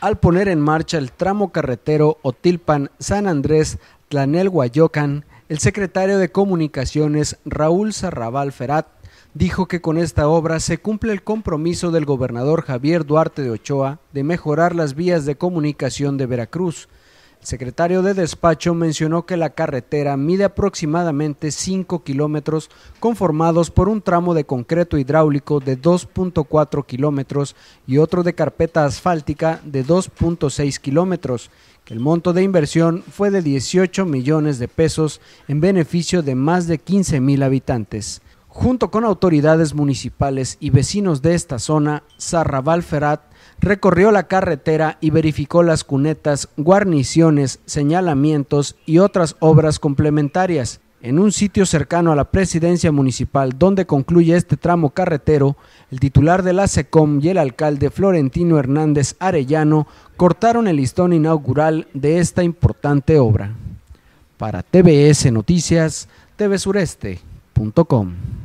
al poner en marcha el tramo carretero Otilpan-San Andrés-Tlanel-Guayocan, el secretario de Comunicaciones Raúl Sarrabal Ferat dijo que con esta obra se cumple el compromiso del gobernador Javier Duarte de Ochoa de mejorar las vías de comunicación de Veracruz, el secretario de despacho mencionó que la carretera mide aproximadamente 5 kilómetros conformados por un tramo de concreto hidráulico de 2.4 kilómetros y otro de carpeta asfáltica de 2.6 kilómetros, que el monto de inversión fue de 18 millones de pesos en beneficio de más de 15 mil habitantes junto con autoridades municipales y vecinos de esta zona, Sarrabal Ferat recorrió la carretera y verificó las cunetas, guarniciones, señalamientos y otras obras complementarias. En un sitio cercano a la presidencia municipal donde concluye este tramo carretero, el titular de la SECOM y el alcalde Florentino Hernández Arellano cortaron el listón inaugural de esta importante obra. Para TBS Noticias, tvsureste.com.